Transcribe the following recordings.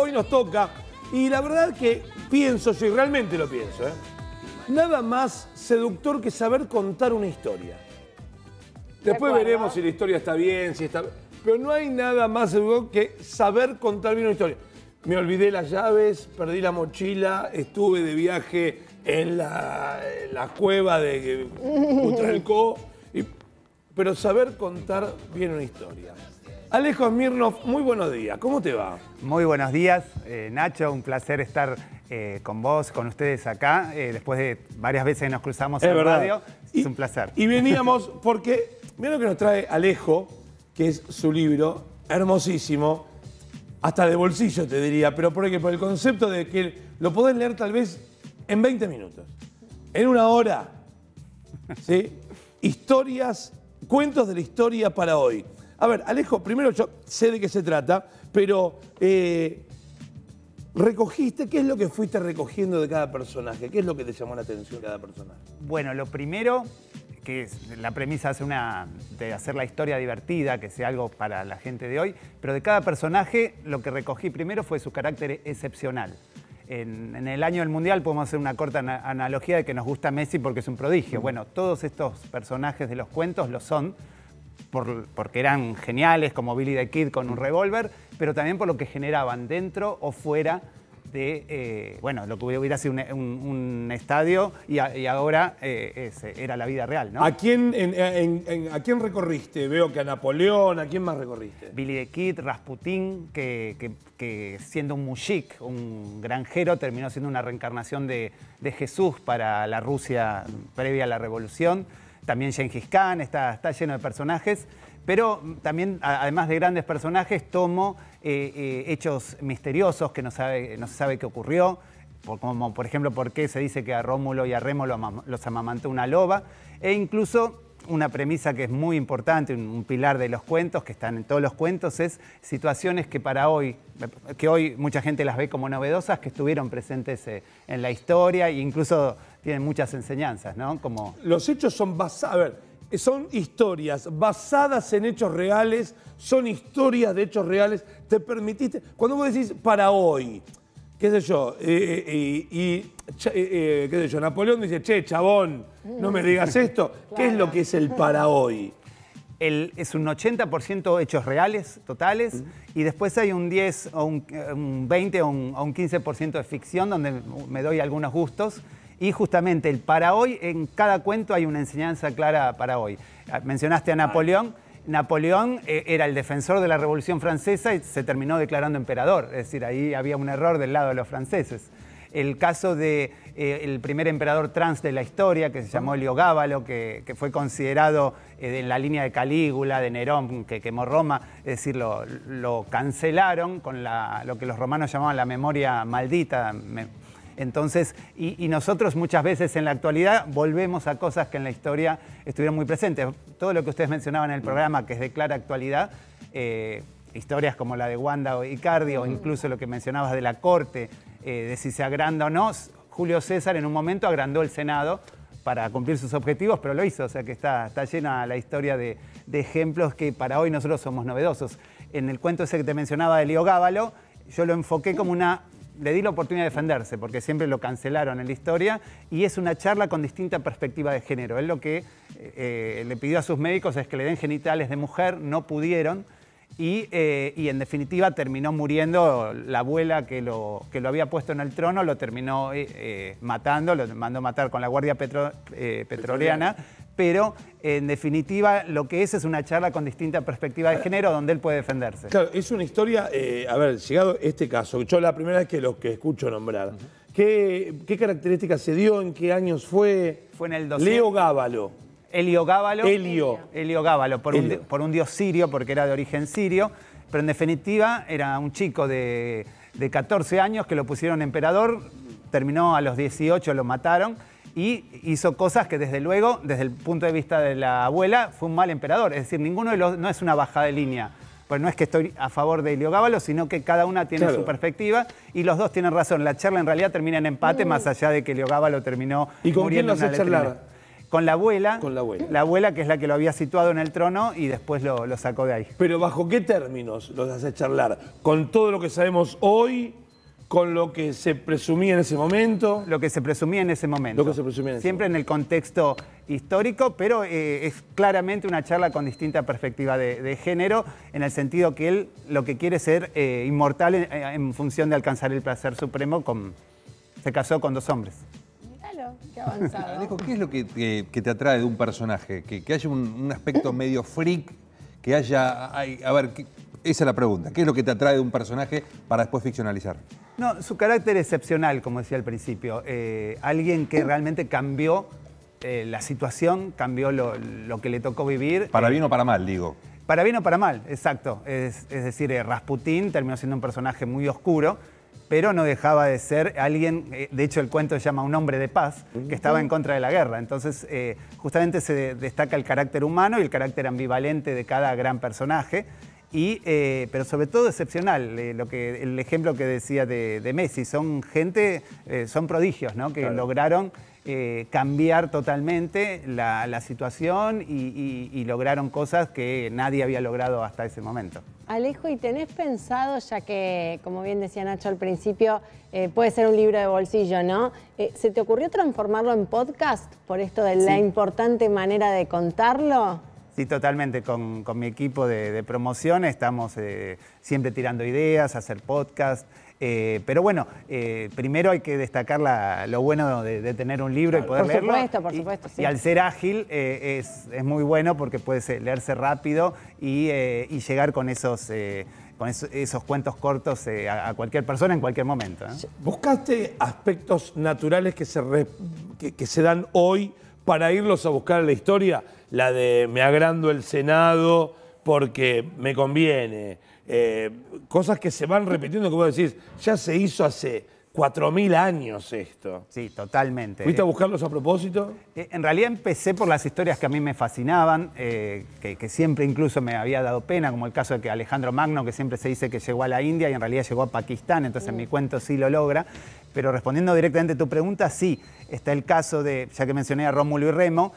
hoy nos toca. Y la verdad que pienso yo, y realmente lo pienso, ¿eh? nada más seductor que saber contar una historia. Después veremos si la historia está bien, si está... Pero no hay nada más seductor que saber contar bien una historia. Me olvidé las llaves, perdí la mochila, estuve de viaje en la, cueva de Pero saber contar bien una historia. Alejo Mirnov, muy buenos días. ¿Cómo te va? Muy buenos días, eh, Nacho. Un placer estar eh, con vos, con ustedes acá. Eh, después de varias veces que nos cruzamos en radio, es un placer. Y veníamos porque, mira lo que nos trae Alejo, que es su libro, hermosísimo, hasta de bolsillo te diría, pero por el concepto de que lo podés leer tal vez en 20 minutos, en una hora. ¿sí? Historias, cuentos de la historia para hoy. A ver, Alejo, primero yo sé de qué se trata, pero eh, recogiste, ¿qué es lo que fuiste recogiendo de cada personaje? ¿Qué es lo que te llamó la atención de cada personaje? Bueno, lo primero, que es la premisa una, de hacer la historia divertida, que sea algo para la gente de hoy, pero de cada personaje lo que recogí primero fue su carácter excepcional. En, el año del Mundial podemos hacer una corta analogía de que nos gusta Messi porque es un prodigio. Bueno, todos estos personajes de los cuentos lo son porque eran geniales, como Billy the Kid con un revólver, pero también por lo que generaban dentro o fuera de, eh, bueno, lo que hubiera sido un, estadio y, ahora eh, era la vida real, ¿no? ¿A quién, recorriste? Veo que a Napoleón, ¿a quién más recorriste? Billy the Kid, Rasputín, que, siendo un mujik, un granjero, terminó siendo una reencarnación de, de Jesús para la Rusia previa a la revolución también Gengis Khan, está, lleno de personajes, pero también, además de grandes personajes, tomo eh, eh, hechos misteriosos que no, se sabe qué ocurrió, como por ejemplo por qué se dice que a Rómulo y a Remo los amamantó una loba, e incluso una premisa que es muy importante, un, pilar de los cuentos, que están en todos los cuentos, es situaciones que para hoy, que hoy mucha gente las ve como novedosas, que estuvieron presentes eh, en la historia e incluso tienen muchas enseñanzas, ¿no? Como... Los hechos son basados, a ver, son historias basadas en hechos reales, son historias de hechos reales, te permitiste, cuando vos decís para hoy, qué sé yo, eh, eh, y, eh, qué sé yo, Napoleón dice, che, chabón, no me digas esto. ¿Qué es lo que es el para hoy? es un 80% hechos reales, totales, y después hay un 10 o un, 20 o un 15% de ficción, donde me doy algunos gustos. Y justamente el para hoy, en cada cuento hay una enseñanza clara para hoy. Ah, mencionaste a Napoleón. Napoleón eh, era el defensor de la Revolución Francesa y se terminó declarando emperador, es decir, ahí había un error del lado de los franceses. El caso del de, eh, primer emperador trans de la historia, que se llamó Heliogábalo, que, que fue considerado eh, en la línea de Calígula, de Nerón, que quemó Roma, es decir, lo, cancelaron con lo que los romanos llamaban la memoria maldita, entonces, y, nosotros muchas veces en la actualidad volvemos a cosas que en la historia estuvieron muy presentes. Todo lo que ustedes mencionaban en el mm. programa, que es de clara actualidad, eh, historias como la de Wanda o Icardi, o incluso lo que mencionabas de la corte, eh, de si se agranda o no, Julio César en un momento agrandó el Senado para cumplir sus objetivos, pero lo hizo, o sea que está, llena la historia de, de ejemplos que para hoy nosotros somos novedosos. En el cuento ese que te mencionaba de Leo Gábalo, yo lo enfoqué como una le di la oportunidad de defenderse, porque siempre lo cancelaron en la historia, y es una charla con distinta perspectiva de género. Él lo que eh, eh, le pidió a sus médicos es que le den genitales de mujer, no pudieron, y, eh, en definitiva terminó muriendo la abuela que lo, había puesto en el trono, lo terminó matando, lo mandó matar con la guardia petroleana pero en definitiva lo que es es una charla con distinta perspectiva de ah. género donde él puede defenderse. Claro, es una historia, eh, a ver, llegado este caso, yo la primera vez que lo que escucho nombrar, ¿qué, características se dio, en qué años fue? Fue en el 12. Leo Gábalo. Elio Gábalo. Elio. Gábalo, por, Un, dios sirio, porque era de origen sirio, pero en definitiva era un chico de de 14 años que lo pusieron emperador, terminó a los 18, lo mataron y hizo cosas que desde luego, desde el punto de vista de la abuela, fue un mal emperador. Es decir, ninguno de los no es una bajada de línea. Pues no es que estoy a favor de heliogábalo, sino que cada una tiene su perspectiva y los dos tienen razón. La charla en realidad termina en empate, mm. más allá de que heliogábalo Gábalo terminó ¿Y con quién lo hace charlar? Con la abuela. Con la abuela. La abuela que es la que lo había situado en el trono y después lo, lo sacó de ahí. Pero ¿bajo qué términos los hace charlar? ¿Con todo lo que sabemos hoy? con lo que se presumía en ese momento. Lo que se presumía en ese momento. Lo que se presumía Siempre en el contexto histórico, pero eh, es claramente una charla con distinta perspectiva de, género, en el sentido que él lo que quiere es ser eh, inmortal eh, en, función de alcanzar el placer supremo. Con, se casó con dos hombres. Míralo, qué avanzado. ¿qué es lo que te, atrae de un personaje? Que, haya un, un aspecto medio freak que haya... a ver, esa es la pregunta. ¿Qué es lo que te atrae de un personaje para después ficcionalizar? No, su carácter excepcional, como decía al principio. Eh, alguien que realmente cambió eh, la situación, cambió lo, que le tocó vivir. Para eh, bien o para mal, digo. Para bien o para mal, exacto. Es, decir, Rasputín terminó siendo un personaje muy oscuro, pero no dejaba de ser alguien, eh, de hecho el cuento se llama Un hombre de paz, que estaba en contra de la guerra. Entonces, eh, justamente se destaca el carácter humano y el carácter ambivalente de cada gran personaje. Eh, pero sobre todo excepcional, lo que, el ejemplo que decía de, Messi, son gente, son prodigios, ¿no? que lograron cambiar totalmente la, situación y lograron cosas que nadie había logrado hasta ese momento. Alejo, ¿y tenés pensado, ya que, como bien decía Nacho al principio, eh, puede ser un libro de bolsillo, ¿no? Eh, ¿Se te ocurrió transformarlo en podcast por esto de la importante manera de contarlo? Sí, totalmente. Con, mi equipo de, promoción estamos eh, siempre tirando ideas, hacer podcast. Eh, pero bueno, eh, primero hay que destacar lo bueno de, tener un libro y poder leerlo. Por supuesto, por supuesto. Y, al ser ágil eh, es, muy bueno porque puedes leerse rápido y, llegar con esos, esos, cuentos cortos a, cualquier persona en cualquier momento. ¿Buscaste aspectos naturales que se, que se dan hoy para irlos a buscar la historia? La de me agrando el Senado porque me conviene eh, cosas que se van repitiendo, como decís, ya se hizo hace 4.000 años esto. Sí, totalmente. ¿Fuiste a eh, buscarlos a propósito? Eh, en realidad empecé por las historias que a mí me fascinaban, que, siempre incluso me había dado pena, como el caso de que Alejandro Magno, que siempre se dice que llegó a la India y en realidad llegó a Pakistán, entonces mi mm. cuento sí lo logra. Pero respondiendo directamente a tu pregunta, sí, está el caso de, ya que mencioné a Rómulo y Remo,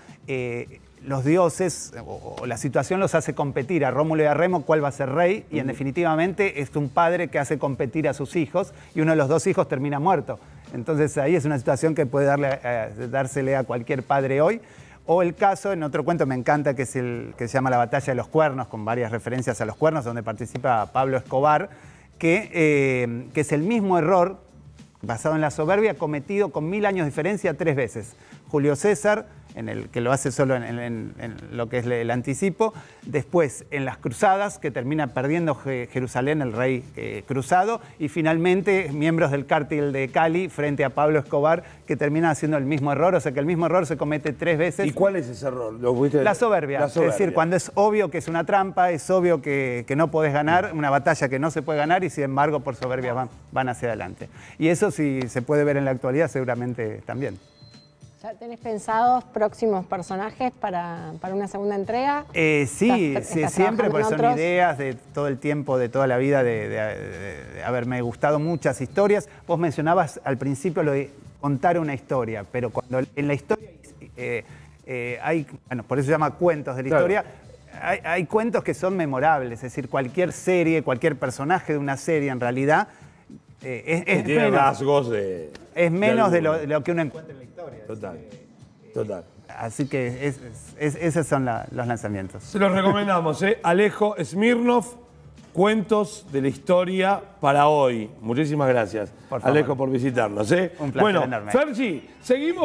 los dioses o, la situación los hace competir a Rómulo y a Remo cuál va a ser rey y en definitivamente es un padre que hace competir a sus hijos y uno de los dos hijos termina muerto. Entonces ahí es una situación que puede darle, eh, dársele a cualquier padre hoy. O el caso, en otro cuento me encanta, que es el que se llama La batalla de los cuernos, con varias referencias a los cuernos, donde participa Pablo Escobar, que, eh, que es el mismo error basado en la soberbia cometido con mil años de diferencia tres veces. Julio César, el que lo hace solo en, lo que es el anticipo. Después, en las cruzadas, que termina perdiendo Jerusalén el rey eh, cruzado. Y finalmente, miembros del cártel de Cali frente a Pablo Escobar, que termina haciendo el mismo error. O sea que el mismo error se comete tres veces. ¿Y cuál es ese error? la, soberbia. Es decir, cuando es obvio que es una trampa, es obvio que, no podés ganar, una batalla que no se puede ganar y sin embargo por soberbia van, van hacia adelante. Y eso si se puede ver en la actualidad seguramente también. ¿Ya tenés pensados próximos personajes para, una segunda entrega? Eh, sí, siempre, porque son ideas de todo el tiempo, de toda la vida, de, haberme gustado muchas historias. Vos mencionabas al principio lo de contar una historia, pero cuando en la historia eh, eh, hay, bueno, por eso se llama cuentos de la historia, hay, cuentos que son memorables, es decir, cualquier serie, cualquier personaje de una serie en realidad es, tiene menos, rasgos de. Es menos de, lo, que uno encuentra Total. Eh, total. Así que esos son los lanzamientos. Se los recomendamos, ¿eh? Alejo Smirnov, cuentos de la historia para hoy. Muchísimas gracias, Alejo, por visitarnos. ¿eh? Un placer bueno, enorme. seguimos.